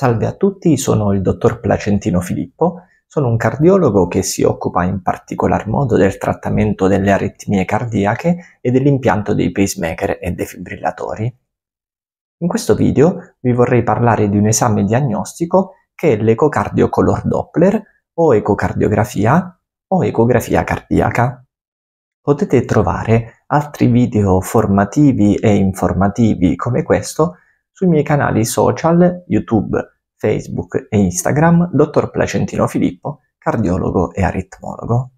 Salve a tutti, sono il dottor Placentino Filippo, sono un cardiologo che si occupa in particolar modo del trattamento delle aritmie cardiache e dell'impianto dei pacemaker e defibrillatori. In questo video vi vorrei parlare di un esame diagnostico che è l'ecocardio color Doppler o ecocardiografia o ecografia cardiaca. Potete trovare altri video formativi e informativi come questo sui miei canali social YouTube, Facebook e Instagram, dottor Placentino Filippo, cardiologo e aritmologo.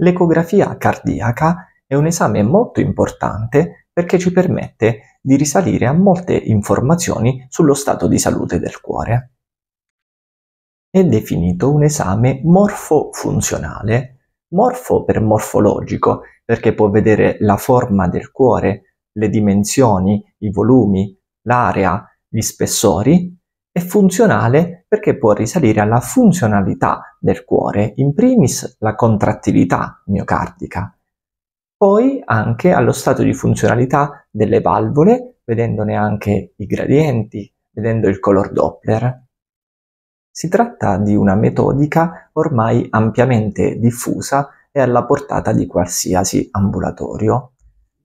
L'ecografia cardiaca è un esame molto importante perché ci permette di risalire a molte informazioni sullo stato di salute del cuore. È definito un esame morfofunzionale, morfo per morfologico, perché può vedere la forma del cuore, le dimensioni, i volumi, l'area, gli spessori, è funzionale perché può risalire alla funzionalità del cuore, in primis la contrattilità miocardica, poi anche allo stato di funzionalità delle valvole, vedendone anche i gradienti, vedendo il color Doppler. Si tratta di una metodica ormai ampiamente diffusa e alla portata di qualsiasi ambulatorio,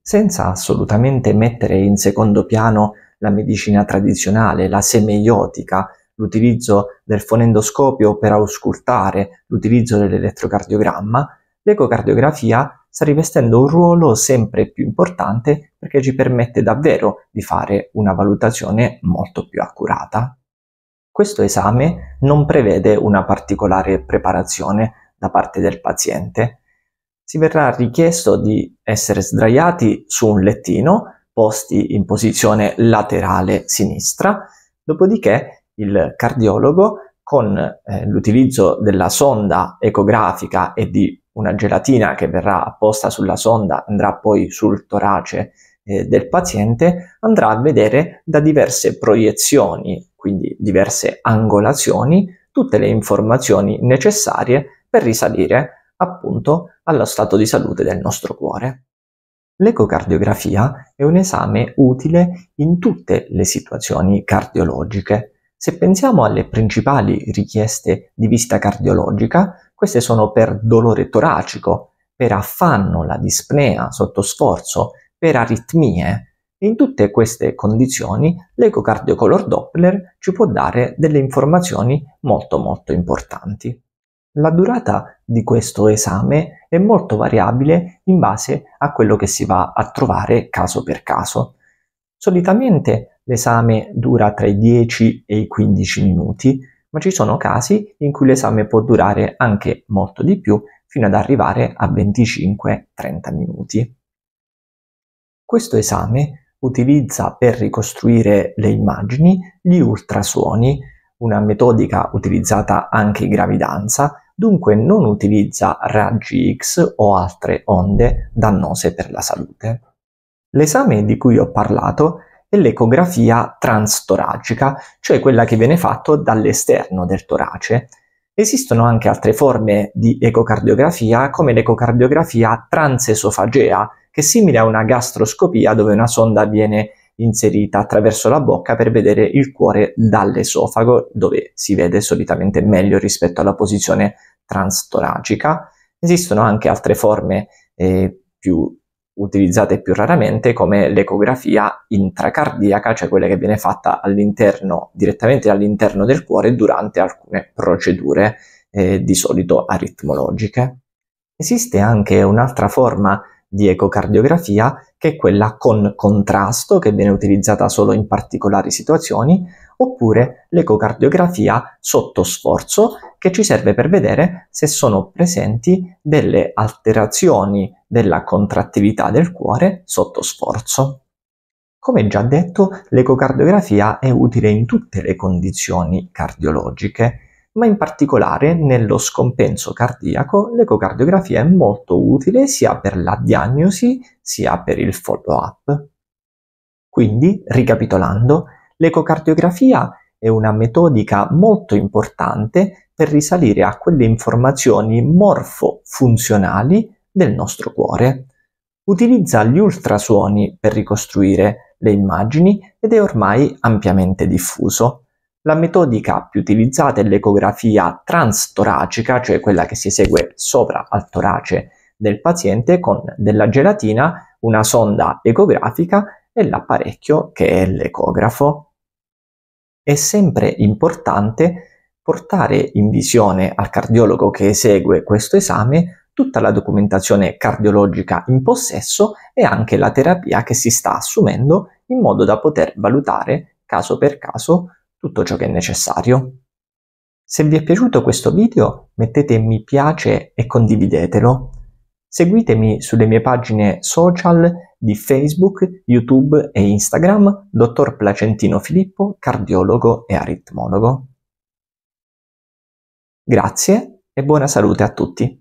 senza assolutamente mettere in secondo piano la medicina tradizionale, la semeiotica, l'utilizzo del fonendoscopio per auscultare, l'utilizzo dell'elettrocardiogramma, l'ecocardiografia sta rivestendo un ruolo sempre più importante perché ci permette davvero di fare una valutazione molto più accurata. Questo esame non prevede una particolare preparazione da parte del paziente. Si verrà richiesto di essere sdraiati su un lettino posti in posizione laterale sinistra, dopodiché il cardiologo con eh, l'utilizzo della sonda ecografica e di una gelatina che verrà apposta sulla sonda, andrà poi sul torace eh, del paziente, andrà a vedere da diverse proiezioni, quindi diverse angolazioni, tutte le informazioni necessarie per risalire appunto allo stato di salute del nostro cuore. L'ecocardiografia è un esame utile in tutte le situazioni cardiologiche. Se pensiamo alle principali richieste di vista cardiologica, queste sono per dolore toracico, per affanno, la dispnea sotto sforzo, per aritmie, in tutte queste condizioni l'ecocardiocolor Doppler ci può dare delle informazioni molto molto importanti. La durata di questo esame è molto variabile in base a quello che si va a trovare caso per caso. Solitamente l'esame dura tra i 10 e i 15 minuti, ma ci sono casi in cui l'esame può durare anche molto di più, fino ad arrivare a 25-30 minuti. Questo esame utilizza per ricostruire le immagini gli ultrasuoni, una metodica utilizzata anche in gravidanza, dunque non utilizza raggi X o altre onde dannose per la salute. L'esame di cui ho parlato è l'ecografia transtoracica, cioè quella che viene fatta dall'esterno del torace. Esistono anche altre forme di ecocardiografia, come l'ecocardiografia transesofagea, che è simile a una gastroscopia dove una sonda viene inserita attraverso la bocca per vedere il cuore dall'esofago, dove si vede solitamente meglio rispetto alla posizione transtoracica. Esistono anche altre forme eh, più utilizzate più raramente come l'ecografia intracardiaca, cioè quella che viene fatta all'interno, direttamente all'interno del cuore durante alcune procedure eh, di solito aritmologiche. Esiste anche un'altra forma di ecocardiografia, che è quella con contrasto, che viene utilizzata solo in particolari situazioni, oppure l'ecocardiografia sotto sforzo, che ci serve per vedere se sono presenti delle alterazioni della contrattività del cuore sotto sforzo. Come già detto, l'ecocardiografia è utile in tutte le condizioni cardiologiche ma in particolare nello scompenso cardiaco l'ecocardiografia è molto utile sia per la diagnosi sia per il follow-up. Quindi, ricapitolando, l'ecocardiografia è una metodica molto importante per risalire a quelle informazioni morfo-funzionali del nostro cuore. Utilizza gli ultrasuoni per ricostruire le immagini ed è ormai ampiamente diffuso. La metodica più utilizzata è l'ecografia transtoracica, cioè quella che si esegue sopra al torace del paziente con della gelatina, una sonda ecografica e l'apparecchio che è l'ecografo. È sempre importante portare in visione al cardiologo che esegue questo esame tutta la documentazione cardiologica in possesso e anche la terapia che si sta assumendo in modo da poter valutare caso per caso tutto ciò che è necessario. Se vi è piaciuto questo video mettete mi piace e condividetelo. Seguitemi sulle mie pagine social di Facebook, YouTube e Instagram, dottor Placentino Filippo, cardiologo e aritmologo. Grazie e buona salute a tutti.